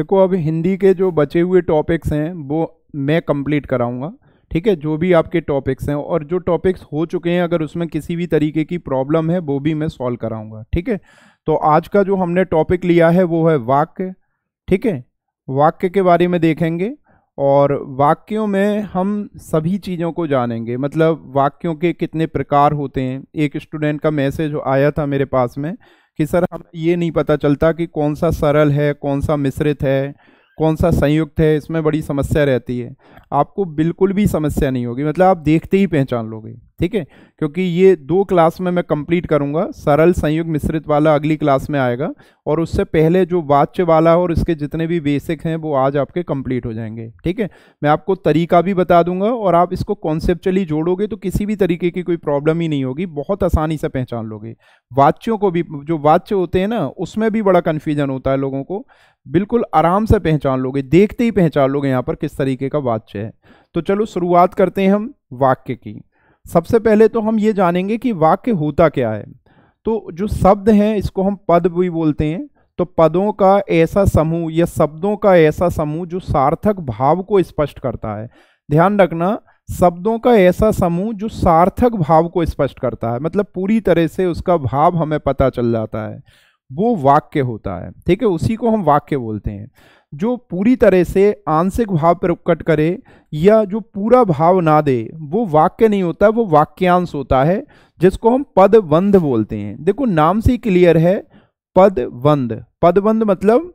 देखो अब हिंदी के जो बचे हुए टॉपिक्स हैं वो मैं कंप्लीट कराऊंगा ठीक है जो भी आपके टॉपिक्स हैं और जो टॉपिक्स हो चुके हैं अगर उसमें किसी भी तरीके की प्रॉब्लम है वो भी मैं सॉल्व कराऊंगा ठीक है तो आज का जो हमने टॉपिक लिया है वो है वाक्य ठीक है वाक्य के बारे में देखेंगे और वाक्यों में हम सभी चीज़ों को जानेंगे मतलब वाक्यों के कितने प्रकार होते हैं एक स्टूडेंट का मैसेज आया था मेरे पास में कि सर हमें ये नहीं पता चलता कि कौन सा सरल है कौन सा मिश्रित है कौन सा संयुक्त है इसमें बड़ी समस्या रहती है आपको बिल्कुल भी समस्या नहीं होगी मतलब आप देखते ही पहचान लोगे ठीक है क्योंकि ये दो क्लास में मैं कंप्लीट करूंगा सरल संयुक्त मिश्रित वाला अगली क्लास में आएगा और उससे पहले जो वाच्य वाला और इसके जितने भी बेसिक हैं वो आज आपके कंप्लीट हो जाएंगे ठीक है मैं आपको तरीका भी बता दूंगा और आप इसको कॉन्सेप्चुअली जोड़ोगे तो किसी भी तरीके की कोई प्रॉब्लम ही नहीं होगी बहुत आसानी से पहचान लोगे वाच्यों को भी जो वाच्य होते हैं ना उसमें भी बड़ा कन्फ्यूजन होता है लोगों को बिल्कुल आराम से पहचान लोगे देखते ही पहचान लोगे यहाँ पर किस तरीके का वाच्य है तो चलो शुरुआत करते हैं हम वाक्य की सबसे पहले तो हम ये जानेंगे कि वाक्य होता क्या है तो जो शब्द हैं इसको हम पद भी बोलते हैं तो पदों का ऐसा समूह या शब्दों का ऐसा समूह जो सार्थक भाव को स्पष्ट करता है ध्यान रखना शब्दों का ऐसा समूह जो सार्थक भाव को स्पष्ट करता है मतलब पूरी तरह से उसका भाव हमें पता चल जाता है वो वाक्य होता है ठीक है उसी को हम वाक्य बोलते हैं जो पूरी तरह से आंशिक भाव प्रकट करे या जो पूरा भाव ना दे वो वाक्य नहीं होता वो वाक्यांश होता है जिसको हम पदबंध बोलते हैं देखो नाम से क्लियर है पदबंध पदबंध मतलब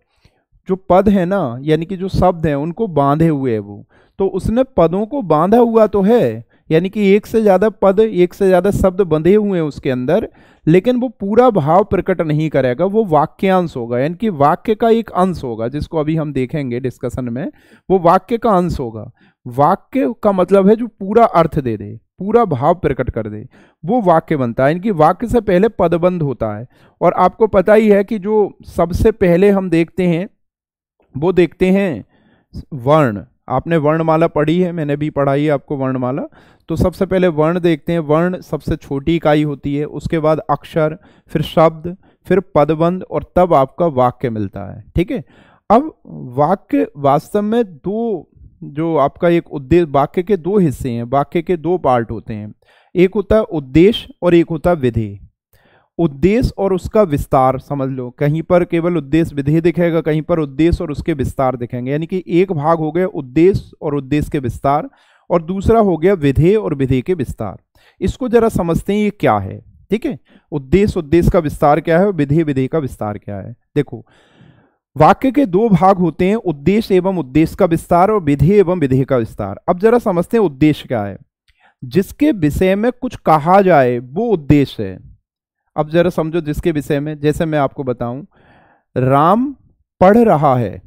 जो पद है ना यानी कि जो शब्द हैं उनको बांधे हुए है वो तो उसने पदों को बांधा हुआ तो है यानी कि एक से ज़्यादा पद एक से ज़्यादा शब्द बंधे हुए हैं उसके अंदर लेकिन वो पूरा भाव प्रकट नहीं करेगा वो वाक्यांश होगा यानी कि वाक्य का एक अंश होगा जिसको अभी हम देखेंगे डिस्कशन में वो वाक्य का अंश होगा वाक्य का मतलब है जो पूरा अर्थ दे दे पूरा भाव प्रकट कर दे वो वाक्य बनता है इनकी वाक्य से पहले पदबंध होता है और आपको पता ही है कि जो सबसे पहले हम देखते हैं वो देखते हैं वर्ण आपने वर्णमाला पढ़ी है मैंने भी पढ़ाई है आपको वर्णमाला तो सबसे पहले वर्ण देखते हैं वर्ण सबसे छोटी इकाई होती है उसके बाद अक्षर फिर शब्द फिर पदबंद और तब आपका वाक्य मिलता है ठीक है अब वाक्य वास्तव में दो जो आपका एक उद्देश्य वाक्य के दो हिस्से हैं वाक्य के दो पार्ट होते हैं एक होता है उद्देश्य और एक होता है विधि उद्देश्य और उसका विस्तार समझ लो कहीं पर केवल उद्देश्य विधेय दिखेगा कहीं पर उद्देश्य और उसके विस्तार दिखेंगे यानी कि एक भाग हो गया उद्देश्य और उद्देश्य के विस्तार और दूसरा हो गया विधेय और विधेय के विस्तार इसको जरा समझते हैं ये क्या है ठीक है उद्देश्य उद्देश्य का विस्तार क्या है और विधेय विधेय का विस्तार क्या है देखो वाक्य के दो भाग होते हैं उद्देश्य एवं उद्देश्य का विस्तार और विधेय एवं विधेय का विस्तार अब जरा समझते हैं उद्देश्य क्या है जिसके विषय में कुछ कहा जाए वो उद्देश्य है अब जरा समझो जिसके विषय में जैसे मैं आपको बताऊं राम पढ़ रहा है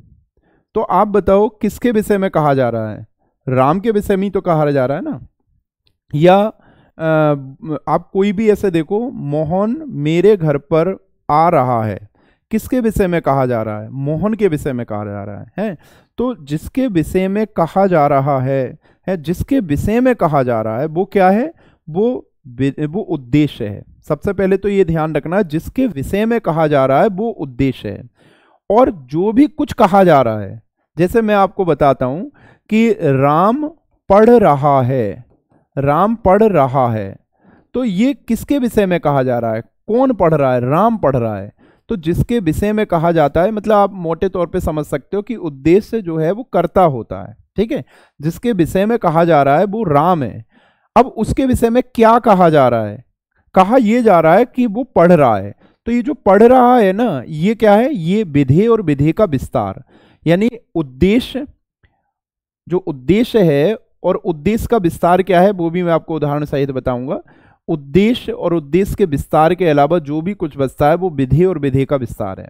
तो आप बताओ किसके विषय में कहा जा रहा है राम के विषय में ही तो कहा जा रहा है ना या आप कोई भी ऐसे देखो मोहन मेरे घर पर आ रहा है किसके विषय में कहा जा रहा है मोहन के विषय में कहा जा रहा है हैं तो जिसके विषय में कहा जा रहा है है जिसके विषय में कहा जा रहा है वो क्या है वो वो उद्देश्य है सबसे पहले तो ये ध्यान रखना जिसके विषय में कहा जा रहा है वो उद्देश्य है और जो भी कुछ कहा जा रहा है जैसे मैं आपको बताता हूं कि राम पढ़ रहा है राम पढ़ रहा है तो ये किसके विषय में कहा जा रहा है कौन पढ़ रहा है राम पढ़ रहा है तो जिसके विषय में कहा जाता है मतलब आप मोटे तौर पे समझ सकते हो कि उद्देश्य जो है वो कर्ता होता है ठीक है जिसके विषय में कहा जा रहा है वो राम है अब उसके विषय में क्या कहा जा रहा है कहा यह जा रहा है कि वो पढ़ रहा है तो ये जो पढ़ रहा है ना ये क्या है ये विधेय और विधेय का विस्तार यानी उद्देश्य जो उद्देश्य है और उद्देश्य का विस्तार क्या है वो भी मैं आपको उदाहरण सहित बताऊंगा उद्देश्य और उद्देश्य के विस्तार के अलावा जो भी कुछ बचता है वो विधेय और विधेय का विस्तार है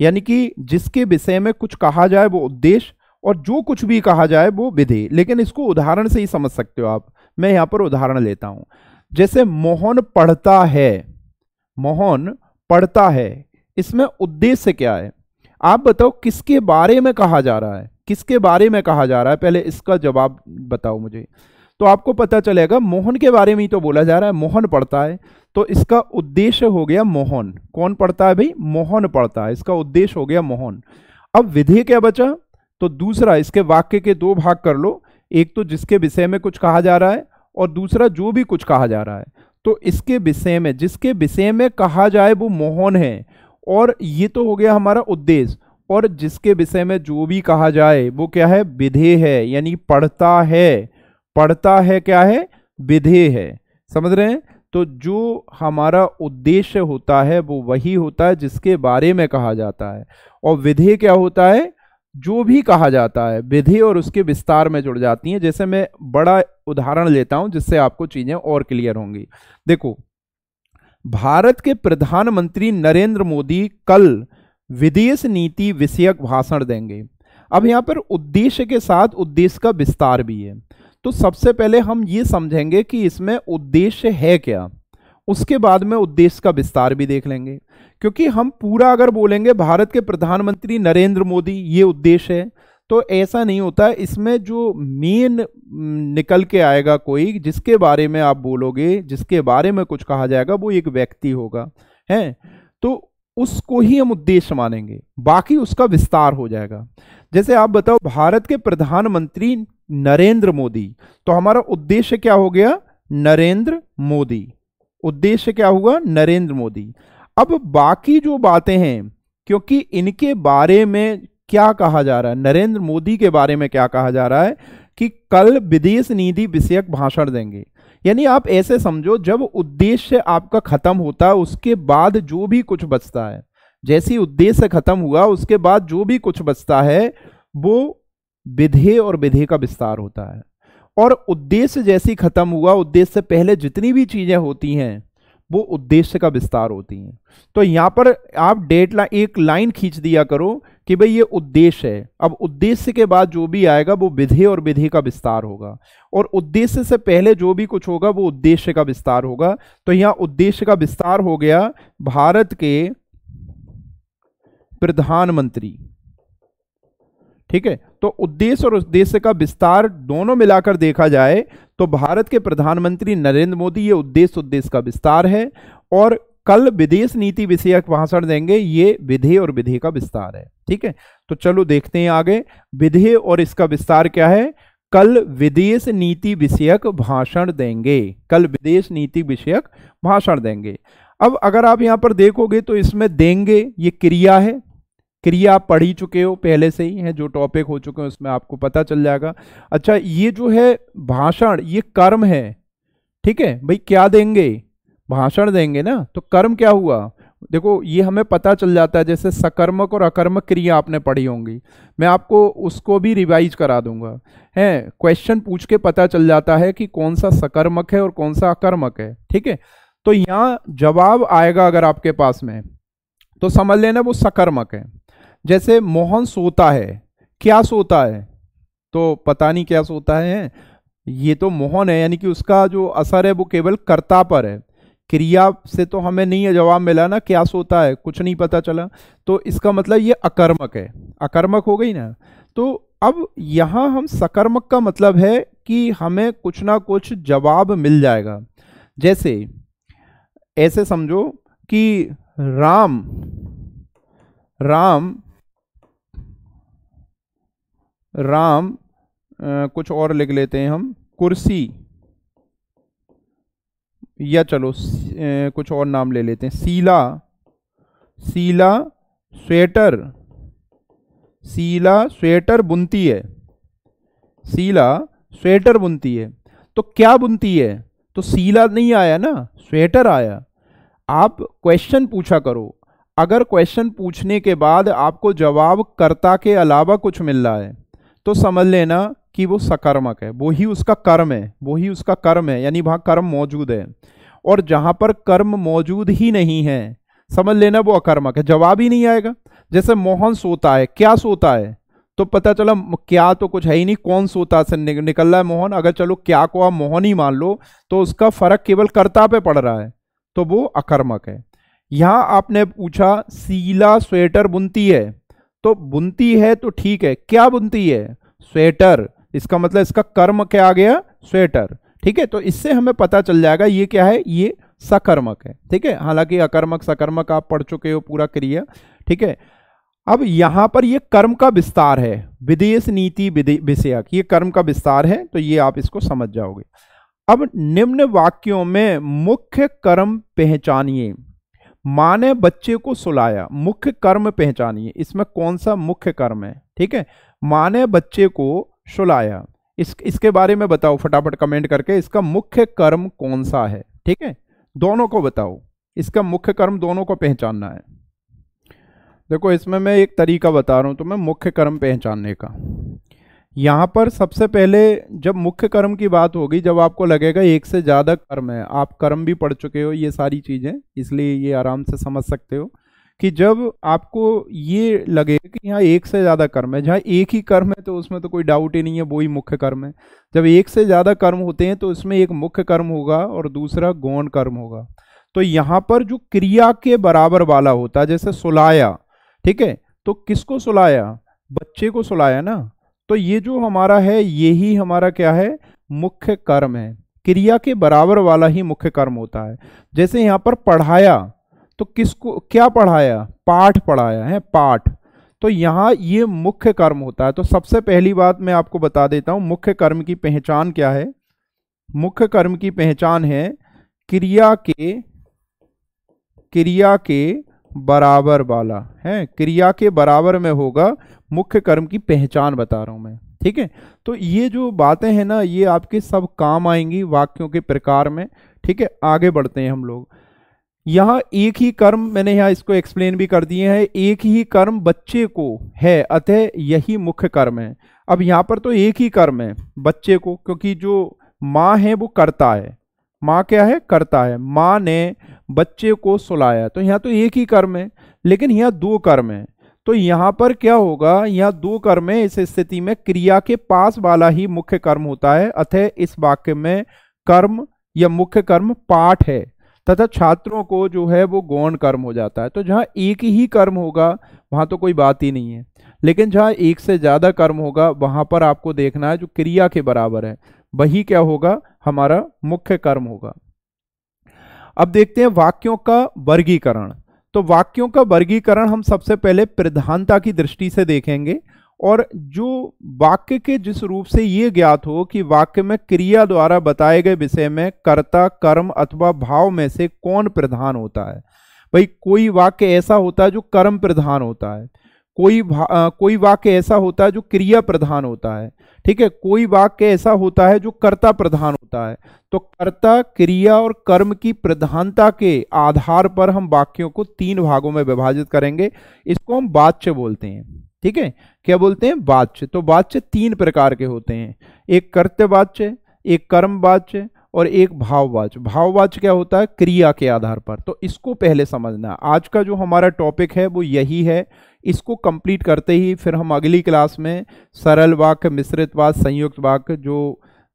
यानी कि जिसके विषय में कुछ कहा जाए वो उद्देश्य और जो कुछ भी कहा जाए वो विधेय लेकिन इसको उदाहरण से ही समझ सकते हो आप मैं यहाँ पर उदाहरण लेता हूँ जैसे मोहन पढ़ता है मोहन पढ़ता है इसमें उद्देश्य क्या है आप बताओ किसके बारे में कहा जा रहा है किसके बारे में कहा जा रहा है पहले इसका जवाब बताओ मुझे तो आपको पता चलेगा मोहन के बारे में ही तो बोला जा रहा है मोहन पढ़ता है तो इसका उद्देश्य हो गया मोहन कौन पढ़ता है भाई मोहन पढ़ता है इसका उद्देश्य हो गया मोहन अब विधेय क्या बचा तो दूसरा इसके वाक्य के दो भाग कर लो एक तो जिसके विषय में कुछ कहा जा रहा है और दूसरा जो भी कुछ कहा जा रहा है तो इसके विषय में जिसके विषय में कहा जाए वो मोहन है और ये तो हो गया हमारा उद्देश्य और जिसके विषय में जो भी कहा जाए वो क्या है विधेय है यानी पढ़ता है पढ़ता है क्या है विधेय है समझ रहे हैं तो जो हमारा उद्देश्य होता है वो वही होता है जिसके बारे में कहा जाता है और विधेय क्या होता है जो भी कहा जाता है विधि और उसके विस्तार में जुड़ जाती हैं जैसे मैं बड़ा उदाहरण लेता हूं जिससे आपको चीज़ें और क्लियर होंगी देखो भारत के प्रधानमंत्री नरेंद्र मोदी कल विदेश नीति विषयक भाषण देंगे अब यहाँ पर उद्देश्य के साथ उद्देश्य का विस्तार भी है तो सबसे पहले हम ये समझेंगे कि इसमें उद्देश्य है क्या उसके बाद में उद्देश्य का विस्तार भी देख लेंगे क्योंकि हम पूरा अगर बोलेंगे भारत के प्रधानमंत्री नरेंद्र मोदी ये उद्देश्य है तो ऐसा नहीं होता इसमें जो मेन निकल के आएगा कोई जिसके बारे में आप बोलोगे जिसके बारे में कुछ कहा जाएगा वो एक व्यक्ति होगा हैं तो उसको ही हम उद्देश्य मानेंगे बाकी उसका विस्तार हो जाएगा जैसे आप बताओ भारत के प्रधानमंत्री नरेंद्र मोदी तो हमारा उद्देश्य क्या हो गया नरेंद्र मोदी उद्देश्य क्या हुआ नरेंद्र मोदी अब बाकी जो बातें हैं क्योंकि इनके बारे में क्या कहा जा रहा है नरेंद्र मोदी के बारे में क्या कहा जा रहा है कि कल विदेश नीति विषयक भाषण देंगे यानी आप ऐसे समझो जब उद्देश्य आपका खत्म होता है उसके बाद जो भी कुछ बचता है जैसी उद्देश्य खत्म हुआ उसके बाद जो भी कुछ बचता है वो विधेय और विधेय का विस्तार होता है और उद्देश्य जैसे खत्म हुआ उद्देश्य से पहले जितनी भी चीजें होती हैं वो उद्देश्य का विस्तार होती हैं तो यहां पर आप डेट ला, एक लाइन खींच दिया करो कि भाई ये उद्देश्य है अब उद्देश्य के बाद जो भी आएगा वो विधि और विधेय का विस्तार होगा और उद्देश्य से पहले जो भी कुछ होगा वो उद्देश्य का विस्तार होगा तो यहां उद्देश्य का विस्तार हो गया भारत के प्रधानमंत्री ठीक है तो उद्देश्य और उद्देश्य का विस्तार दोनों मिलाकर देखा जाए तो भारत के प्रधानमंत्री नरेंद्र मोदी ये उद्देश्य उद्देश्य का विस्तार है और कल विदेश नीति विषयक भाषण देंगे ये विधेय और विधेय का विस्तार है ठीक है तो चलो देखते हैं आगे विधेय और इसका विस्तार क्या है कल विदेश नीति विषयक भाषण देंगे कल विदेश नीति विषयक भाषण देंगे अब अगर आप यहां पर देखोगे तो इसमें देंगे ये क्रिया है क्रिया पढ़ ही चुके हो पहले से ही है जो टॉपिक हो चुके हैं उसमें आपको पता चल जाएगा अच्छा ये जो है भाषण ये कर्म है ठीक है भाई क्या देंगे भाषण देंगे ना तो कर्म क्या हुआ देखो ये हमें पता चल जाता है जैसे सकर्मक और अकर्मक क्रिया आपने पढ़ी होंगी मैं आपको उसको भी रिवाइज करा दूंगा है क्वेश्चन पूछ के पता चल जाता है कि कौन सा सकर्मक है और कौन सा अकर्मक है ठीक है तो यहाँ जवाब आएगा अगर आपके पास में तो समझ लेना वो सकर्मक है जैसे मोहन सोता है क्या सोता है तो पता नहीं क्या सोता है ये तो मोहन है यानी कि उसका जो असर है वो केवल कर्ता पर है क्रिया से तो हमें नहीं जवाब मिला ना क्या सोता है कुछ नहीं पता चला तो इसका मतलब ये अकर्मक है अकर्मक हो गई ना तो अब यहाँ हम सकर्मक का मतलब है कि हमें कुछ ना कुछ जवाब मिल जाएगा जैसे ऐसे समझो कि राम राम राम आ, कुछ और लिख लेते हैं हम कुर्सी या चलो कुछ और नाम ले लेते हैं सीला सीला स्वेटर सीला स्वेटर बुनती है सीला स्वेटर बुनती है तो क्या बुनती है तो सीला नहीं आया ना स्वेटर आया आप क्वेश्चन पूछा करो अगर क्वेश्चन पूछने के बाद आपको जवाब कर्ता के अलावा कुछ मिल रहा है तो समझ लेना कि वो सकर्मक है वो ही उसका कर्म है वो ही उसका कर्म है यानी वहाँ कर्म मौजूद है और जहाँ पर कर्म मौजूद ही नहीं है समझ लेना वो अकर्मक है जवाब ही नहीं आएगा जैसे मोहन सोता है क्या सोता है तो पता चला क्या तो कुछ है ही नहीं कौन सोता से निकल रहा है मोहन अगर चलो क्या को आप मोहन ही मान लो तो उसका फर्क केवल कर्ता पे पड़ रहा है तो वो अकर्मक है यहाँ आपने पूछा सीला स्वेटर बुनती है तो बुनती है तो ठीक है क्या बुनती है स्वेटर इसका मतलब इसका कर्म क्या आ गया स्वेटर ठीक है तो इससे हमें पता चल जाएगा ये क्या है ये सकर्मक है ठीक है हालांकि अकर्मक सकर्मक आप पढ़ चुके हो पूरा क्रिया ठीक है अब यहां पर ये कर्म का विस्तार है विदेश नीति विषयक ये कर्म का विस्तार है तो ये आप इसको समझ जाओगे अब निम्न वाक्यों में मुख्य कर्म पहचानिए माँ ने बच्चे को सुलाया मुख्य कर्म पहचानिए इसमें कौन सा मुख्य कर्म है ठीक है माँ ने बच्चे को सुलाया इस इसके बारे में बताओ फटाफट कमेंट करके इसका मुख्य कर्म कौन सा है ठीक है दोनों को बताओ इसका मुख्य कर्म दोनों को पहचानना है देखो इसमें मैं एक तरीका बता रहा हूँ तुम्हें मुख्य कर्म पहचानने का यहाँ पर सबसे पहले जब मुख्य कर्म की बात होगी जब आपको लगेगा एक से ज़्यादा कर्म है आप कर्म भी पढ़ चुके हो ये सारी चीज़ें इसलिए ये आराम से समझ सकते हो कि जब आपको ये लगे कि यहाँ एक से ज़्यादा कर्म है जहाँ एक ही कर्म है तो उसमें तो कोई डाउट ही नहीं है वो ही मुख्य कर्म है जब एक से ज़्यादा कर्म होते हैं तो इसमें एक मुख्य कर्म होगा और दूसरा गौण कर्म होगा तो यहाँ पर जो क्रिया के बराबर वाला होता है जैसे सुलाया ठीक है तो किसको सुलाया बच्चे को सुलाया ना तो ये जो हमारा है ये ही हमारा क्या है मुख्य कर्म है क्रिया के बराबर वाला ही मुख्य कर्म होता है जैसे यहाँ पर पढ़ाया तो किसको क्या पढ़ाया पाठ पढ़ाया है पाठ तो यहाँ ये मुख्य कर्म होता है तो सबसे पहली बात मैं आपको बता देता हूँ मुख्य कर्म की पहचान क्या है मुख्य कर्म की पहचान है क्रिया के क्रिया के बराबर वाला है क्रिया के बराबर में होगा मुख्य कर्म की पहचान बता रहा हूं मैं ठीक है तो ये जो बातें हैं ना ये आपके सब काम आएंगी वाक्यों के प्रकार में ठीक है आगे बढ़ते हैं हम लोग यहाँ एक ही कर्म मैंने यहाँ इसको एक्सप्लेन भी कर दिए हैं एक ही कर्म बच्चे को है अतः यही मुख्य कर्म है अब यहाँ पर तो एक ही कर्म है बच्चे को क्योंकि जो माँ है वो करता है माँ क्या है करता है माँ ने बच्चे को सुलाया तो यहाँ तो एक ही कर्म है लेकिन यहाँ दो कर्म है तो यहाँ पर क्या होगा यहाँ दो कर्म है इस स्थिति में क्रिया के पास वाला ही मुख्य कर्म होता है अतः इस वाक्य में कर्म या मुख्य कर्म पाठ है तथा छात्रों को जो है वो गौण कर्म हो जाता है तो जहाँ एक ही कर्म होगा वहाँ तो कोई बात ही नहीं है लेकिन जहाँ एक से ज़्यादा कर्म होगा वहाँ पर आपको देखना है जो क्रिया के बराबर है वही क्या होगा हमारा मुख्य कर्म होगा अब देखते हैं वाक्यों का वर्गीकरण तो वाक्यों का वर्गीकरण हम सबसे पहले प्रधानता की दृष्टि से देखेंगे और जो वाक्य के जिस रूप से ये ज्ञात हो कि वाक्य में क्रिया द्वारा बताए गए विषय में कर्ता कर्म अथवा भाव में से कौन प्रधान होता है भाई कोई वाक्य ऐसा होता है जो कर्म प्रधान होता है कोई आ, कोई वाक्य ऐसा होता है जो क्रिया प्रधान होता है ठीक है कोई वाक्य ऐसा होता है जो कर्ता प्रधान होता है तो कर्ता क्रिया और कर्म की प्रधानता के आधार पर हम वाक्यों को तीन भागों में विभाजित करेंगे इसको हम वाच्य बोलते हैं ठीक है क्या बोलते हैं वाच्य तो वाच्य तीन प्रकार के होते हैं एक कर्तवाच्य एक कर्मवाच्य और एक भाववाच भाववाच क्या होता है क्रिया के आधार पर तो इसको पहले समझना आज का जो हमारा टॉपिक है वो यही है इसको कंप्लीट करते ही फिर हम अगली क्लास में सरल वाक्य मिश्रित वाक्य संयुक्त वाक्य जो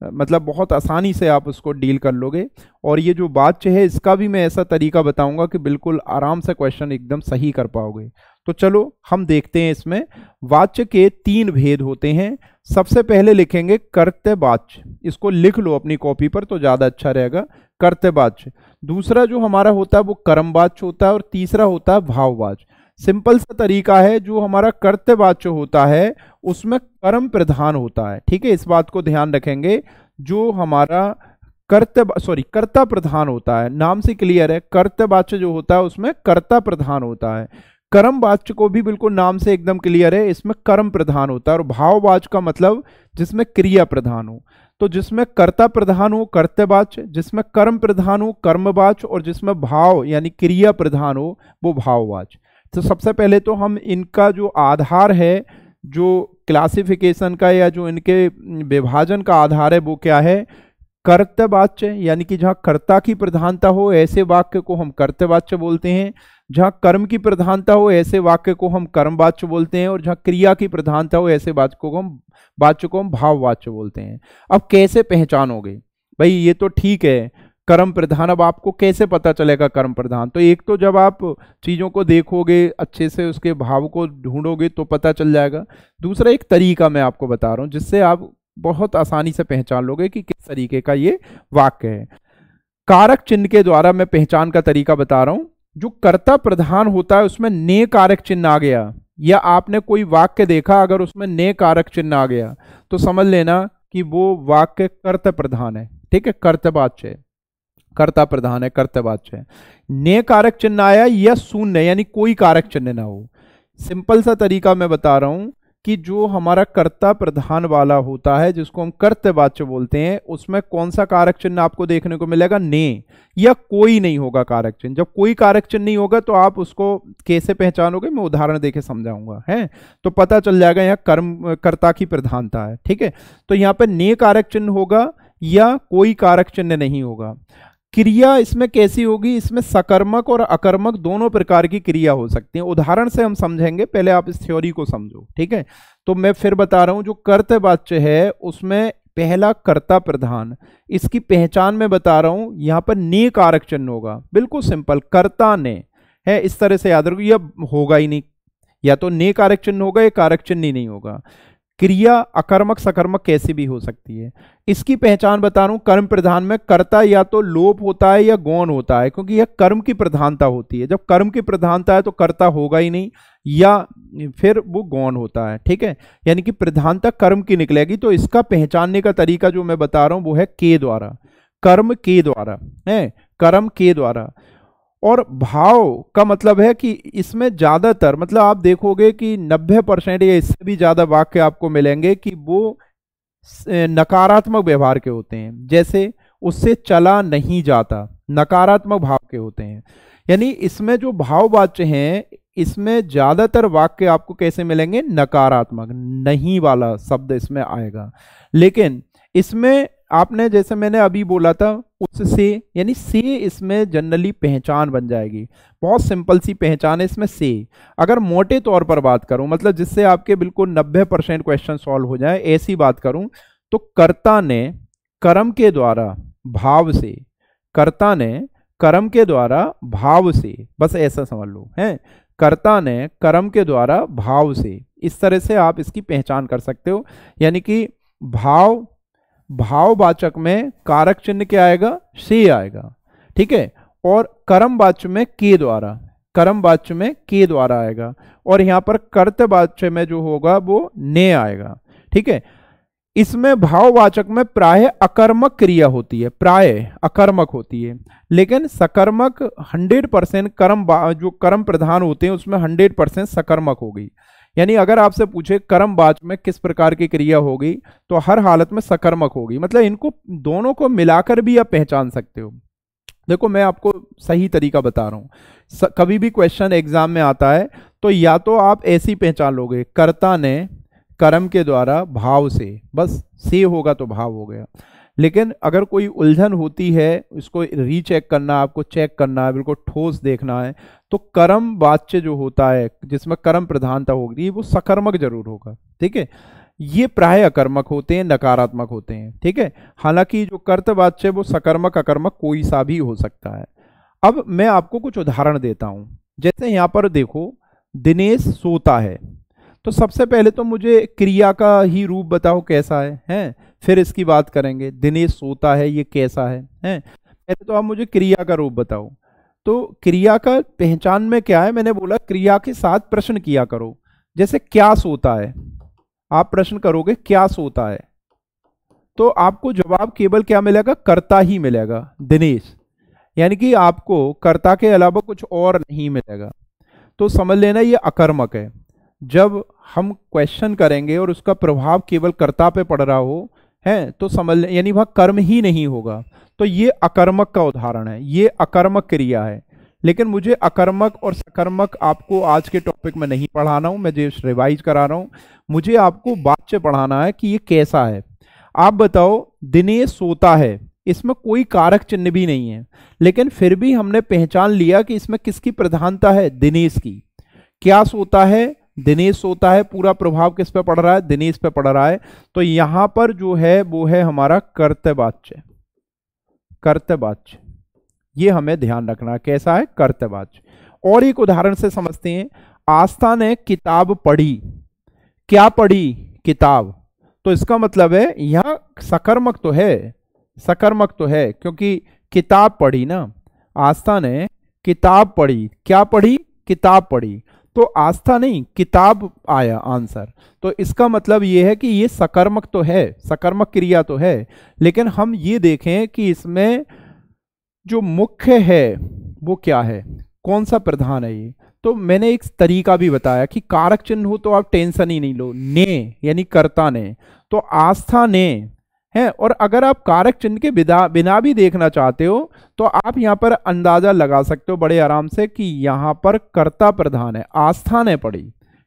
मतलब बहुत आसानी से आप उसको डील कर लोगे और ये जो बात है इसका भी मैं ऐसा तरीका बताऊंगा कि बिल्कुल आराम से क्वेश्चन एकदम सही कर पाओगे तो चलो हम देखते हैं इसमें वाच्य के तीन भेद होते हैं सबसे पहले लिखेंगे कर्त्य वाच्य इसको लिख लो अपनी कॉपी पर तो ज़्यादा अच्छा रहेगा कर्त्य वाच्य दूसरा जो हमारा होता है वो कर्म वाच्य होता है और तीसरा होता है भाव वाच्य सिंपल सा तरीका है जो हमारा कर्तव्यवाच्य होता है उसमें कर्म प्रधान होता है ठीक है इस बात को ध्यान रखेंगे जो हमारा कर्तव्य सॉरी कर्ता प्रधान होता है नाम से क्लियर है कर्तव्यवाच्य जो होता है उसमें कर्ता प्रधान होता है कर्म वाच्य को भी बिल्कुल नाम से एकदम क्लियर है इसमें कर्म प्रधान होता है और भाववाच का मतलब जिसमें क्रिया प्रधान हो तो जिसमें कर्ता प्रधान हो कर्तवाच जिसमें कर्म प्रधान हो कर्मवाच और जिसमें भाव यानी क्रिया प्रधान हो वो भाववाच तो सबसे पहले तो हम इनका जो आधार है जो क्लासिफिकेशन का या जो इनके विभाजन का आधार है वो क्या है कर्तवाच्य यानी कि जहाँ कर्ता की प्रधानता हो ऐसे वाक्य को हम कर्तवाच्य बोलते हैं जहाँ कर्म की प्रधानता हो ऐसे वाक्य को हम कर्मवाच्य बोलते हैं और जहाँ क्रिया की प्रधानता हो ऐसे वाक्य को हम वाच्य को हम भाववाच्य बोलते हैं अब कैसे पहचानोगे भाई ये तो ठीक है कर्म प्रधान अब आपको कैसे पता चलेगा कर्म प्रधान तो एक तो जब आप चीज़ों को देखोगे अच्छे से उसके भाव को ढूंढोगे तो पता चल जाएगा दूसरा एक तरीका मैं आपको बता रहा हूँ जिससे आप बहुत आसानी से पहचान लोगे कि किस तरीके का ये वाक्य है कारक चिन्ह के द्वारा मैं पहचान का तरीका बता रहा हूँ जो कर्ता प्रधान होता है उसमें ने कारक चिन्ह आ गया या आपने कोई वाक्य देखा अगर उसमें ने कारक चिन्ह आ गया तो समझ लेना कि वो वाक्य कर्त प्रधान है ठीक है कर्तवाच्य है कर्ता प्रधान है कर्ता है ने कारक चिन्ह आया या शून्य यानी कोई कारक चिन्ह ना हो सिंपल सा तरीका मैं बता रहा हूं कि जो हमारा कर्ता प्रधान वाला होता है जिसको हम कर्त्य बोलते हैं उसमें कौन सा कारक चिन्ह आपको देखने को मिलेगा ने या कोई नहीं होगा कारक चिन्ह जब कोई कारक चिन्ह नहीं होगा तो आप उसको कैसे पहचानोगे मैं उदाहरण देके समझाऊंगा है तो पता चल जाएगा यहाँ कर्म कर्ता की प्रधानता है ठीक है तो यहाँ पर ने कारक चिन्ह होगा या कोई कारक चिन्ह नहीं होगा क्रिया इसमें कैसी होगी इसमें सकर्मक और अकर्मक दोनों प्रकार की क्रिया हो सकती है उदाहरण से हम समझेंगे पहले आप इस थ्योरी को समझो ठीक है तो मैं फिर बता रहा हूं जो कर्तवाच्य है उसमें पहला कर्ता प्रधान इसकी पहचान मैं बता रहा हूं यहां पर ने कारक चिन्ह होगा बिल्कुल सिंपल कर्ता ने है इस तरह से याद रखो यह होगा ही नहीं या तो ने कारक चिन्ह होगा या कारक चिन्ह ही नहीं होगा क्रिया अकर्मक सकर्मक कैसे भी हो सकती है इसकी पहचान बता रहा हूं कर्म प्रधान में कर्ता या तो लोप होता है या गौण होता है क्योंकि यह कर्म की प्रधानता होती है जब कर्म की प्रधानता है तो कर्ता होगा ही नहीं या फिर वो गौण होता है ठीक है यानी कि प्रधानता कर्म की निकलेगी तो इसका पहचानने का तरीका जो मैं बता रहा हूं वो है के द्वारा कर्म के द्वारा है कर्म के द्वारा और भाव का मतलब है कि इसमें ज़्यादातर मतलब आप देखोगे कि 90 परसेंट या इससे भी ज़्यादा वाक्य आपको मिलेंगे कि वो नकारात्मक व्यवहार के होते हैं जैसे उससे चला नहीं जाता नकारात्मक भाव के होते हैं यानी इसमें जो भाव वाच्य हैं इसमें ज़्यादातर वाक्य आपको कैसे मिलेंगे नकारात्मक नहीं वाला शब्द इसमें आएगा लेकिन इसमें आपने जैसे मैंने अभी बोला था उससे यानी से इसमें जनरली पहचान बन जाएगी बहुत सिंपल सी पहचान है इसमें से अगर मोटे तौर पर बात करूं मतलब जिससे आपके बिल्कुल 90 परसेंट क्वेश्चन सॉल्व हो जाए ऐसी बात करूं तो कर्ता ने कर्म के द्वारा भाव से कर्ता ने कर्म के द्वारा भाव से बस ऐसा समझ लो हैं कर्ता ने कर्म के द्वारा भाव से इस तरह से आप इसकी पहचान कर सकते हो यानी कि भाव भाववाचक में कारक चिन्ह क्या आएगा से आएगा ठीक है और कर्म वाच्य में के द्वारा कर्म वाच्य में के द्वारा आएगा और यहां पर कर्तवाच्य में जो होगा वो ने आएगा ठीक है इसमें भाववाचक में प्राय अकर्मक क्रिया होती है प्राय अकर्मक होती है लेकिन सकर्मक 100 परसेंट कर्म जो कर्म प्रधान होते हैं उसमें 100 परसेंट सकर्मक होगी यानी अगर आपसे पूछे कर्म बाच में किस प्रकार की क्रिया होगी तो हर हालत में सकर्मक होगी मतलब इनको दोनों को मिलाकर भी आप पहचान सकते हो देखो मैं आपको सही तरीका बता रहा हूँ कभी भी क्वेश्चन एग्जाम में आता है तो या तो आप ऐसी पहचान लोगे कर्ता ने कर्म के द्वारा भाव से बस से होगा तो भाव हो गया लेकिन अगर कोई उलझन होती है इसको रीचेक करना आपको चेक करना है बिल्कुल ठोस देखना है तो कर्म वाच्य जो होता है जिसमें कर्म प्रधानता होगी वो सकर्मक जरूर होगा ठीक है ये प्राय अकर्मक होते हैं नकारात्मक होते हैं ठीक है हालांकि जो कर्तवाच्य है वो सकर्मक अकर्मक कोई सा भी हो सकता है अब मैं आपको कुछ उदाहरण देता हूँ जैसे यहाँ पर देखो दिनेश सोता है तो सबसे पहले तो मुझे क्रिया का ही रूप बताओ कैसा है है? फिर इसकी बात करेंगे दिनेश सोता है ये कैसा है हैं पहले तो आप मुझे क्रिया का रूप बताओ तो क्रिया का पहचान में क्या है मैंने बोला क्रिया के साथ प्रश्न किया करो जैसे क्या सोता है आप प्रश्न करोगे क्या सोता है तो आपको जवाब केवल क्या मिलेगा कर्ता ही मिलेगा दिनेश यानी कि आपको कर्ता के अलावा कुछ और नहीं मिलेगा तो समझ लेना ये अकर्मक है जब हम क्वेश्चन करेंगे और उसका प्रभाव केवल कर्ता पे पड़ रहा हो है तो समझ यानी वह कर्म ही नहीं होगा तो ये अकर्मक का उदाहरण है ये अकर्मक क्रिया है लेकिन मुझे अकर्मक और सकर्मक आपको आज के टॉपिक में नहीं पढ़ाना हूँ मैं जो रिवाइज करा रहा हूँ मुझे आपको बाद से पढ़ाना है कि ये कैसा है आप बताओ दिनेश सोता है इसमें कोई कारक चिन्ह भी नहीं है लेकिन फिर भी हमने पहचान लिया कि इसमें किसकी प्रधानता है दिनेश की क्या सोता है दिनेश होता है पूरा प्रभाव किस पे पड़ रहा है दिनेश पे पड़ रहा है तो यहां पर जो है वो है हमारा कर्तवाच्य कर्तवाच्य ये हमें ध्यान रखना कैसा है कर्तवाच्य और एक उदाहरण से समझते हैं आस्था ने किताब पढ़ी क्या पढ़ी किताब तो इसका मतलब है यहां सकर्मक तो है सकर्मक तो है क्योंकि किताब पढ़ी ना आस्था ने किताब पढ़ी क्या पढ़ी किताब पढ़ी तो आस्था नहीं किताब आया आंसर तो इसका मतलब ये है कि ये सकर्मक तो है सकर्मक क्रिया तो है लेकिन हम ये देखें कि इसमें जो मुख्य है वो क्या है कौन सा प्रधान है ये तो मैंने एक तरीका भी बताया कि कारक चिन्ह हो तो आप टेंशन ही नहीं लो ने यानी कर्ता ने तो आस्था ने हैं और अगर आप कारक चिन्ह के बिना बिना भी देखना चाहते हो तो आप यहाँ पर अंदाजा लगा सकते हो बड़े आराम से कि यहाँ पर कर्ता प्रधान है आस्था ने पड़ी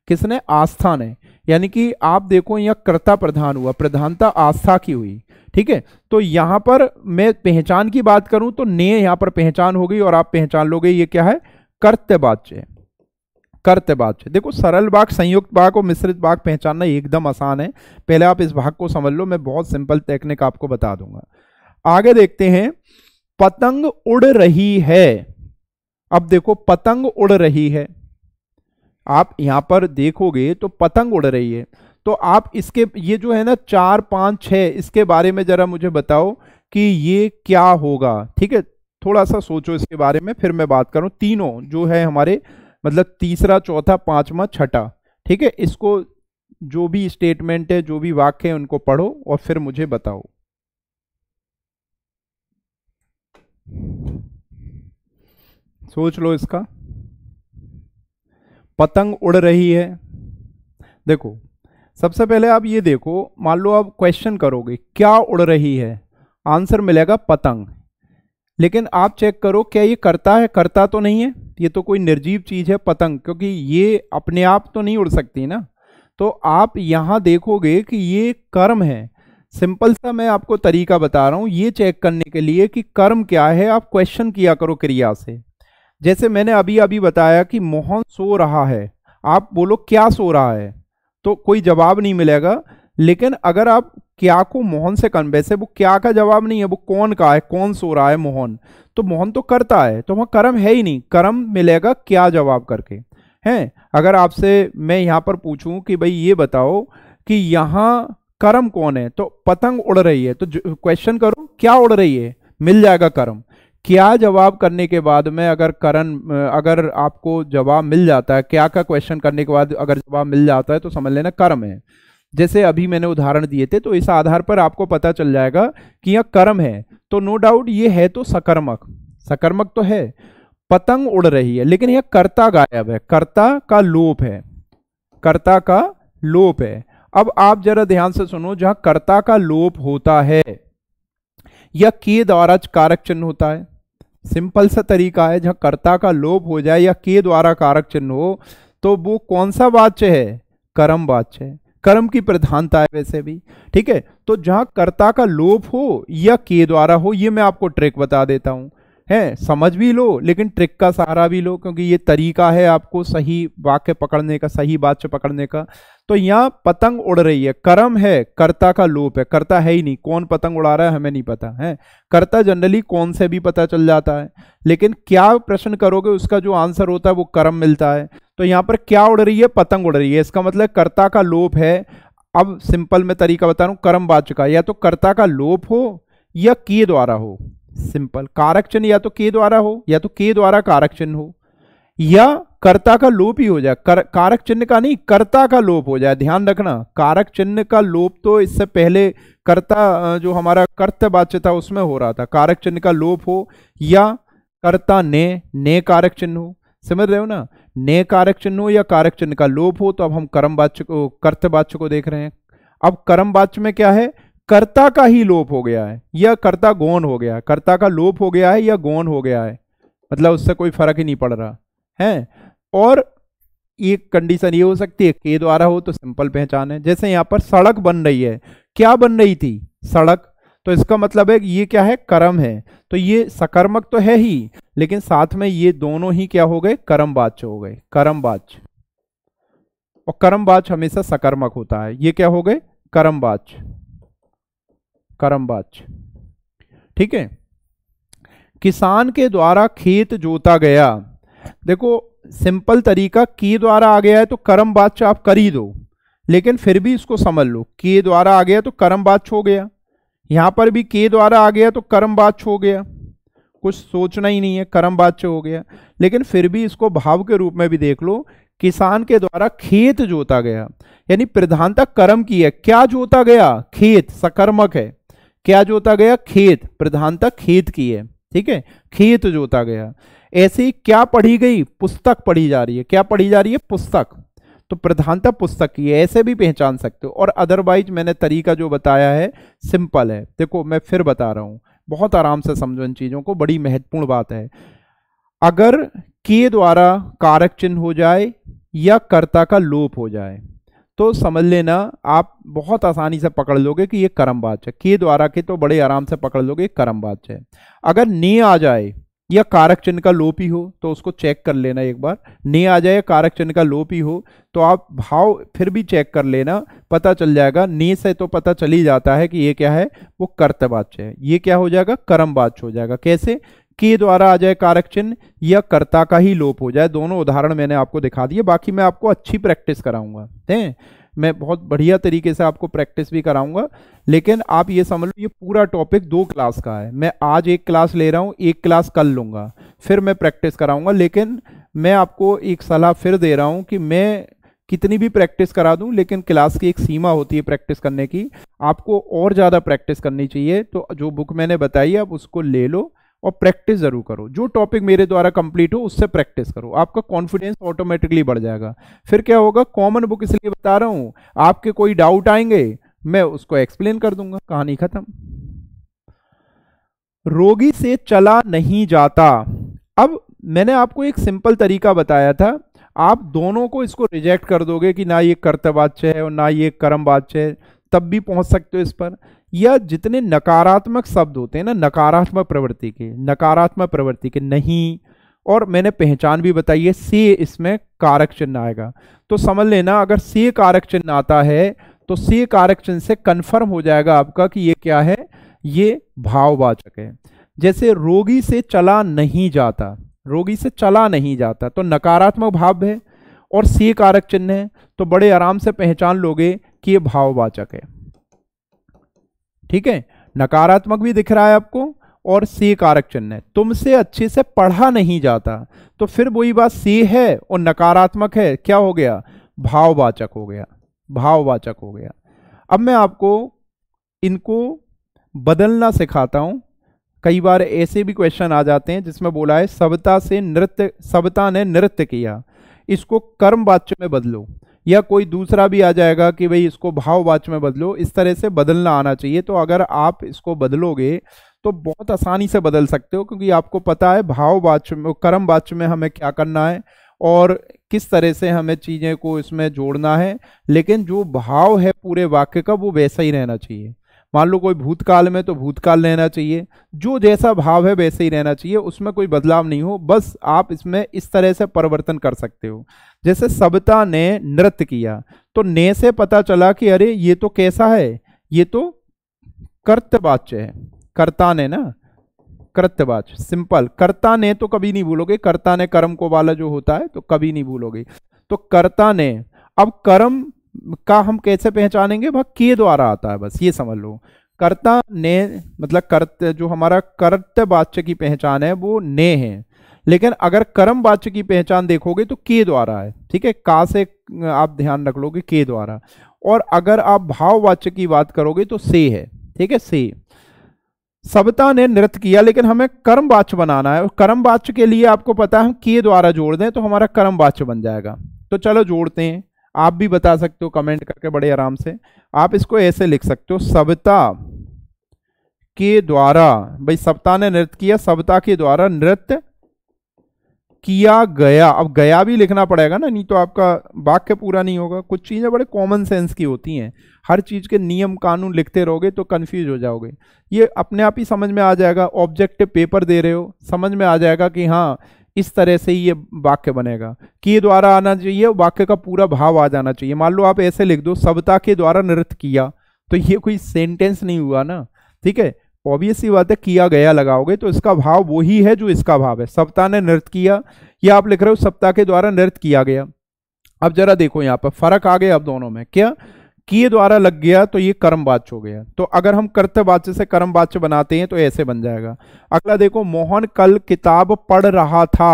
किसने आस्था ने यानी कि आप देखो यह कर्ता प्रधान हुआ प्रधानता आस्था की हुई ठीक है तो यहाँ पर मैं पहचान की बात करूँ तो ने यहाँ पर पहचान हो गई और आप पहचान लोगे ये क्या है कर्त्यवाच्य करते बात देखो सरल भाग संयुक्त भाग और मिश्रित भाग पहचानना एकदम आसान है पहले आप इस भाग को समझ लो मैं बहुत सिंपल टेक्निक आपको बता दूंगा आगे देखते हैं पतंग उड़ रही है अब देखो पतंग उड़ रही है आप यहां पर देखोगे तो पतंग उड़ रही है तो आप इसके ये जो है ना चार पांच छह इसके बारे में जरा मुझे बताओ कि ये क्या होगा ठीक है थोड़ा सा सोचो इसके बारे में फिर मैं बात करूं तीनों जो है हमारे मतलब तीसरा चौथा पांचवा छठा ठीक है इसको जो भी स्टेटमेंट है जो भी वाक्य है उनको पढ़ो और फिर मुझे बताओ सोच लो इसका पतंग उड़ रही है देखो सबसे पहले आप ये देखो मान लो आप क्वेश्चन करोगे क्या उड़ रही है आंसर मिलेगा पतंग लेकिन आप चेक करो क्या ये करता है करता तो नहीं है ये तो कोई निर्जीव चीज़ है पतंग क्योंकि ये अपने आप तो नहीं उड़ सकती ना तो आप यहाँ देखोगे कि ये कर्म है सिंपल सा मैं आपको तरीका बता रहा हूं ये चेक करने के लिए कि कर्म क्या है आप क्वेश्चन किया करो क्रिया से जैसे मैंने अभी अभी बताया कि मोहन सो रहा है आप बोलो क्या सो रहा है तो कोई जवाब नहीं मिलेगा लेकिन अगर आप क्या को मोहन से कन्वे से वो क्या का जवाब नहीं है वो कौन का है कौन सो रहा है मोहन तो मोहन तो करता है तो वहाँ कर्म है ही नहीं कर्म मिलेगा क्या जवाब करके हैं अगर आपसे मैं यहाँ पर पूछूं कि भाई ये बताओ कि यहाँ कर्म कौन है तो पतंग उड़ रही है तो क्वेश्चन करो क्या उड़ रही है मिल जाएगा कर्म क्या जवाब करने के बाद में अगर करण अगर आपको जवाब मिल जाता है क्या का क्वेश्चन करने के बाद अगर जवाब मिल जाता है तो समझ लेना कर्म है जैसे अभी मैंने उदाहरण दिए थे तो इस आधार पर आपको पता चल जाएगा कि यह कर्म है तो नो डाउट ये है तो सकर्मक सकर्मक तो है पतंग उड़ रही है लेकिन यह कर्ता गायब है कर्ता का लोप है कर्ता का लोप है अब आप जरा ध्यान से सुनो जहां कर्ता का लोप होता है या के द्वारा कारक चिन्ह होता है सिंपल सा तरीका है जहां कर्ता का लोप हो जाए या के द्वारा कारक चिन्ह हो तो वो कौन सा वाच्य है कर्म वाच्य है कर्म की प्रधानता है वैसे भी ठीक है तो जहां कर्ता का लोप हो या के द्वारा हो ये मैं आपको ट्रिक बता देता हूं है समझ भी लो लेकिन ट्रिक का सहारा भी लो क्योंकि ये तरीका है आपको सही वाक्य पकड़ने का सही बात से पकड़ने का तो यहाँ पतंग उड़ रही है कर्म है कर्ता का लोप है कर्ता है ही नहीं कौन पतंग उड़ा रहा है हमें नहीं पता है कर्ता जनरली कौन से भी पता चल जाता है लेकिन क्या प्रश्न करोगे उसका जो आंसर होता है वो कर्म मिलता है तो यहाँ पर क्या उड़ रही है पतंग उड़ रही है इसका मतलब कर्ता का लोप है अब सिंपल में तरीका बता रहा हूँ कर्म बाचका या तो कर्ता का लोप हो या किए द्वारा हो सिंपल कारक चिन्ह या तो के द्वारा हो या तो के द्वारा कारक चिन्ह हो या कर्ता का लोप ही हो जाए कर, कारक चिन्ह का नहीं कर्ता का लोप हो जाए ध्यान रखना कारक चिन्ह का लोप तो इससे पहले कर्ता जो हमारा कर्त्य वाच्य था उसमें हो रहा था कारक चिन्ह का लोप हो या कर्ता ने ने कारक चिन्ह हो समझ रहे हो ना ने कारक चिन्ह हो या कारक चिन्ह का लोप हो तो अब हम कर्म वाच्य को कर्तवाच्य को देख रहे हैं अब कर्म वाच्य में क्या है कर्ता का ही लोप हो गया है या कर्ता गौन हो गया है कर्ता का लोप हो गया है या गौन हो गया है मतलब उससे कोई फर्क ही नहीं पड़ रहा है और एक कंडीशन ये हो सकती है के द्वारा हो तो सिंपल पहचान है जैसे यहाँ पर सड़क बन रही है क्या बन रही थी सड़क तो इसका मतलब है ये क्या है कर्म है तो ये सकर्मक तो है ही लेकिन साथ में ये दोनों ही क्या हो गए कर्म बाच हो गए कर्म बाच और कर्म बाच हमेशा सकर्मक होता है ये क्या हो गए कर्म बाच करमबाज ठीक है किसान के द्वारा खेत जोता गया देखो सिंपल तरीका के द्वारा आ गया है तो करम आप कर ही दो लेकिन फिर भी इसको समझ लो के द्वारा आ गया तो करम हो गया यहां पर भी के द्वारा आ गया तो करम हो गया कुछ सोचना ही नहीं है करम हो गया लेकिन फिर भी इसको भाव के रूप में भी देख लो किसान के द्वारा खेत जोता गया यानी प्रधानता कर्म की है क्या जोता गया खेत सकर्मक है क्या जोता गया खेत प्रधानता खेत की है ठीक है खेत जोता गया ऐसे ही क्या पढ़ी गई पुस्तक पढ़ी जा रही है क्या पढ़ी जा रही है पुस्तक तो प्रधानता पुस्तक की है ऐसे भी पहचान सकते हो और अदरवाइज मैंने तरीका जो बताया है सिंपल है देखो मैं फिर बता रहा हूं बहुत आराम से समझो इन चीज़ों को बड़ी महत्वपूर्ण बात है अगर के द्वारा कारक चिन्ह हो जाए या कर्ता का लोप हो जाए तो समझ लेना आप बहुत आसानी से पकड़ लोगे कि ये कर्म बाच है के द्वारा के तो बड़े आराम से पकड़ लोगे करम बाच है अगर ने आ जाए या कारक चिन्ह का लोप ही हो तो उसको चेक कर लेना एक बार ने आ जाए कारक चिन्ह का लोप ही हो तो आप भाव फिर भी चेक कर लेना पता चल जाएगा ने से तो पता चल ही जाता है कि ये क्या है वो कर्तवाच्य है ये क्या हो जाएगा कर्म बाच्य हो जाएगा कैसे के द्वारा आ जाए कारक चिन्ह या कर्ता का ही लोप हो जाए दोनों उदाहरण मैंने आपको दिखा दिए बाकी मैं आपको अच्छी प्रैक्टिस कराऊंगा हैं मैं बहुत बढ़िया तरीके से आपको प्रैक्टिस भी कराऊंगा लेकिन आप ये समझ लो ये पूरा टॉपिक दो क्लास का है मैं आज एक क्लास ले रहा हूँ एक क्लास कल लूँगा फिर मैं प्रैक्टिस कराऊंगा लेकिन मैं आपको एक सलाह फिर दे रहा हूँ कि मैं कितनी भी प्रैक्टिस करा दूं लेकिन क्लास की एक सीमा होती है प्रैक्टिस करने की आपको और ज़्यादा प्रैक्टिस करनी चाहिए तो जो बुक मैंने बताई आप उसको ले लो और प्रैक्टिस जरूर करो जो टॉपिक मेरे द्वारा कंप्लीट हो उससे प्रैक्टिस करो आपका कॉन्फिडेंस ऑटोमेटिकली बढ़ जाएगा फिर क्या होगा कॉमन बुक इसलिए बता रहा हूँ आपके कोई डाउट आएंगे मैं उसको एक्सप्लेन कर दूंगा कहानी खत्म रोगी से चला नहीं जाता अब मैंने आपको एक सिंपल तरीका बताया था आप दोनों को इसको रिजेक्ट कर दोगे कि ना ये कर्तव्य है और ना ये कर्म बाच्य है तब भी पहुंच सकते हो इस पर या जितने नकारात्मक शब्द होते हैं ना नकारात्मक प्रवृत्ति के नकारात्मक प्रवृत्ति के नहीं और मैंने पहचान भी बताई है से इसमें कारक चिन्ह आएगा तो समझ लेना अगर से कारक चिन्ह आता है तो से कारक चिन्ह से कन्फर्म हो जाएगा आपका कि ये क्या है ये भाववाचक है जैसे रोगी से चला नहीं जाता रोगी से चला नहीं जाता तो नकारात्मक भाव है और से कारक चिन्ह है तो बड़े आराम से पहचान लोगे कि ये भाववाचक है ठीक है नकारात्मक भी दिख रहा है आपको और से कारक चिन्ह है तुमसे अच्छे से पढ़ा नहीं जाता तो फिर वही बात से है और नकारात्मक है क्या हो गया भाववाचक हो गया भाववाचक हो गया अब मैं आपको इनको बदलना सिखाता हूं कई बार ऐसे भी क्वेश्चन आ जाते हैं जिसमें बोला है सबता से नृत्य सबता ने नृत्य किया इसको कर्मवाच्य में बदलो या कोई दूसरा भी आ जाएगा कि भाई इसको भाववाच में बदलो इस तरह से बदलना आना चाहिए तो अगर आप इसको बदलोगे तो बहुत आसानी से बदल सकते हो क्योंकि आपको पता है भाववाच में कर्म वाच में हमें क्या करना है और किस तरह से हमें चीज़ें को इसमें जोड़ना है लेकिन जो भाव है पूरे वाक्य का वो वैसा ही रहना चाहिए मान लो कोई भूतकाल में तो भूतकाल रहना चाहिए जो जैसा भाव है वैसे ही रहना चाहिए उसमें कोई बदलाव नहीं हो बस आप इसमें इस तरह से परिवर्तन कर सकते हो जैसे सबता ने नृत्य किया तो ने से पता चला कि अरे ये तो कैसा है ये तो कर्तवाच्य है कर्ता ने ना कर्तवाच सिंपल कर्ता ने तो कभी नहीं भूलोगे कर्ता ने कर्म को वाला जो होता है तो कभी नहीं भूलोगे तो कर्ता ने अब कर्म का हम कैसे पहचानेंगे वह के द्वारा आता है बस ये समझ लो कर्ता ने मतलब कर्त जो हमारा कर्त वाच्य की पहचान है वो ने है लेकिन अगर कर्म वाच्य की पहचान देखोगे तो के द्वारा है ठीक है का से आप ध्यान रख लोगे के द्वारा और अगर आप भाव वाच्य की बात करोगे तो से है ठीक है से सबता ने नृत्य किया लेकिन हमें कर्म वाच्य बनाना है और कर्म वाच्य के लिए आपको पता है हम के द्वारा जोड़ दें तो हमारा कर्म वाच्य बन जाएगा तो चलो जोड़ते हैं आप भी बता सकते हो कमेंट करके बड़े आराम से आप इसको ऐसे लिख सकते हो सविता के द्वारा भाई सबता ने नृत्य किया सविता के द्वारा नृत्य किया गया अब गया भी लिखना पड़ेगा ना नहीं तो आपका वाक्य पूरा नहीं होगा कुछ चीज़ें बड़े कॉमन सेंस की होती हैं हर चीज़ के नियम कानून लिखते रहोगे तो कन्फ्यूज हो जाओगे ये अपने आप ही समझ में आ जाएगा ऑब्जेक्टिव पेपर दे रहे हो समझ में आ जाएगा कि हाँ इस तरह से ये वाक्य बनेगा के द्वारा आना चाहिए वाक्य का पूरा भाव आ जाना चाहिए मान लो आप ऐसे लिख दो सबता के द्वारा नृत्य किया तो ये कोई सेंटेंस नहीं हुआ ना ठीक है ऑब्वियस ही बात है किया गया लगाओगे तो इसका भाव वही है जो इसका भाव है सप्ताह ने नृत्य किया या आप लिख रहे हो सप्ताह के द्वारा नृत्य किया गया अब जरा देखो यहाँ पर फर्क आ गया अब दोनों में क्या किए द्वारा लग गया तो ये कर्म वाच्य हो गया तो अगर हम कर्तवाच्य से कर्म वाच्य बनाते हैं तो ऐसे बन जाएगा अगला देखो मोहन कल किताब पढ़ रहा था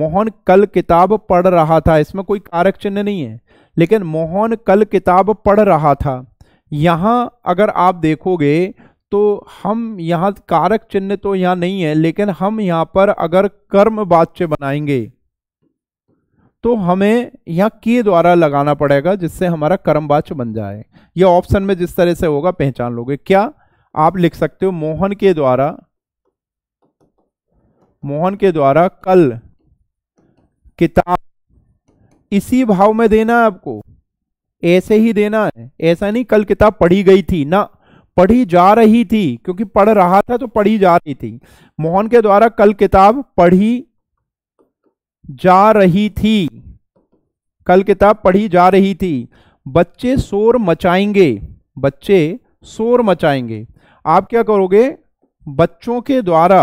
मोहन कल किताब पढ़ रहा था इसमें कोई कारक चिन्ह नहीं है लेकिन मोहन कल किताब पढ़ रहा था यहाँ अगर आप देखोगे तो हम यहाँ कारक चिन्ह तो यहाँ नहीं है लेकिन हम यहाँ पर अगर कर्म वाच्य बनाएंगे तो हमें यहाँ के द्वारा लगाना पड़ेगा जिससे हमारा कर्मवाच बन जाए यह ऑप्शन में जिस तरह से होगा पहचान लोगे क्या आप लिख सकते हो मोहन के द्वारा मोहन के द्वारा कल किताब इसी भाव में देना है आपको ऐसे ही देना है ऐसा नहीं कल किताब पढ़ी गई थी ना पढ़ी जा रही थी क्योंकि पढ़ रहा था तो पढ़ी जा रही थी मोहन के द्वारा कल किताब पढ़ी जा रही थी कल किताब पढ़ी जा रही थी बच्चे शोर मचाएंगे बच्चे शोर मचाएंगे आप क्या करोगे बच्चों के द्वारा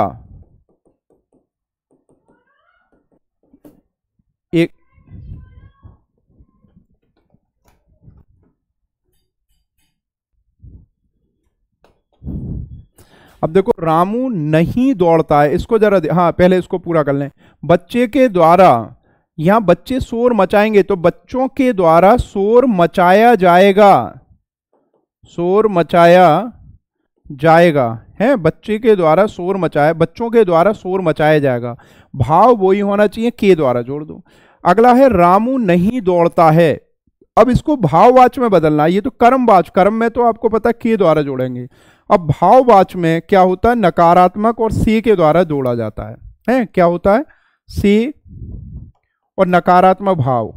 अब देखो रामू नहीं दौड़ता है इसको जरा हाँ पहले इसको पूरा कर लें बच्चे के द्वारा यहाँ बच्चे शोर मचाएंगे तो बच्चों के द्वारा शोर मचाया जाएगा शोर मचाया जाएगा है बच्चे के द्वारा शोर मचाया बच्चों के द्वारा शोर मचाया जाएगा भाव वो ही होना चाहिए के द्वारा जोड़ दो अगला है रामू नहीं दौड़ता है अब इसको भाववाच में बदलना ये तो कर्मवाच कर्म में तो आपको पता के द्वारा जोड़ेंगे अब भाववाच में क्या होता है नकारात्मक और सी के द्वारा जोड़ा जाता है हैं क्या होता है सी और नकारात्मक भाव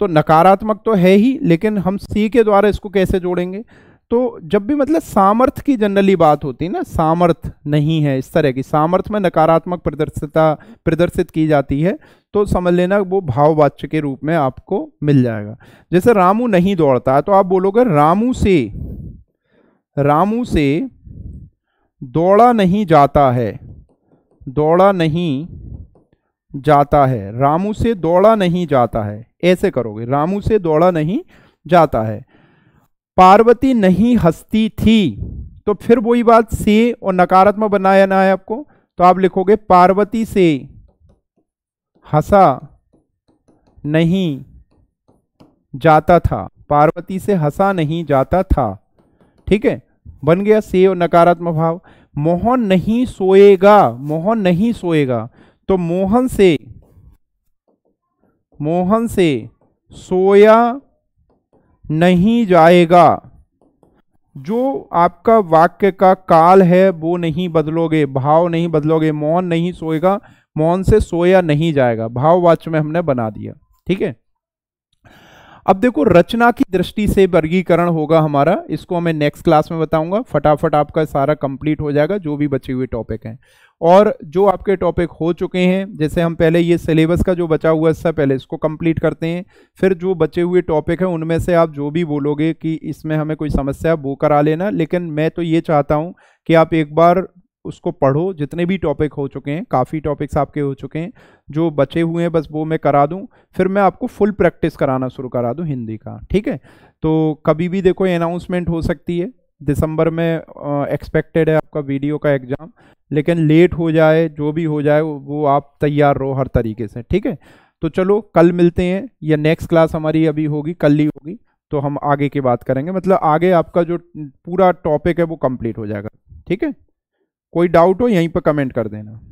तो नकारात्मक तो है ही लेकिन हम सी के द्वारा इसको कैसे जोड़ेंगे तो जब भी मतलब सामर्थ्य की जनरली बात होती है ना सामर्थ नहीं है इस तरह की सामर्थ्य में नकारात्मक प्रदर्शिता प्रदर्शित की जाती है तो समझ लेना वो भाववाच्य के रूप में आपको मिल जाएगा जैसे रामू नहीं दौड़ता है तो आप बोलोगे रामू से रामू से दौड़ा नहीं जाता है दौड़ा नहीं जाता है रामू से दौड़ा नहीं जाता है ऐसे करोगे रामू से दौड़ा नहीं जाता है पार्वती नहीं हंसती थी तो फिर वही बात से और नकारात्मक बनाया ना है आपको तो आप लिखोगे पार्वती से हंसा नहीं जाता था पार्वती से हंसा नहीं जाता था ठीक है बन गया सेव नकारात्मक भाव मोहन नहीं सोएगा मोहन नहीं सोएगा तो मोहन से मोहन से सोया नहीं जाएगा जो आपका वाक्य का काल है वो नहीं बदलोगे भाव नहीं बदलोगे मोहन नहीं सोएगा मोहन से सोया नहीं जाएगा भाव वाच में हमने बना दिया ठीक है अब देखो रचना की दृष्टि से वर्गीकरण होगा हमारा इसको हमें नेक्स्ट क्लास में बताऊंगा फटाफट आपका सारा कंप्लीट हो जाएगा जो भी बचे हुए टॉपिक हैं और जो आपके टॉपिक हो चुके हैं जैसे हम पहले ये सिलेबस का जो बचा हुआ हिस्सा पहले इसको कंप्लीट करते हैं फिर जो बचे हुए टॉपिक हैं उनमें से आप जो भी बोलोगे कि इसमें हमें कोई समस्या वो करा लेना लेकिन मैं तो ये चाहता हूँ कि आप एक बार उसको पढ़ो जितने भी टॉपिक हो चुके हैं काफ़ी टॉपिक्स आपके हो चुके हैं जो बचे हुए हैं बस वो मैं करा दूं फिर मैं आपको फुल प्रैक्टिस कराना शुरू करा दूं हिंदी का ठीक है तो कभी भी देखो अनाउंसमेंट हो सकती है दिसंबर में एक्सपेक्टेड है आपका वीडियो का एग्ज़ाम लेकिन लेट हो जाए जो भी हो जाए वो आप तैयार रहो हर तरीके से ठीक है तो चलो कल मिलते हैं या नेक्स्ट क्लास हमारी अभी होगी कल ही होगी तो हम आगे की बात करेंगे मतलब आगे आपका जो पूरा टॉपिक है वो कंप्लीट हो जाएगा ठीक है कोई डाउट हो यहीं पर कमेंट कर देना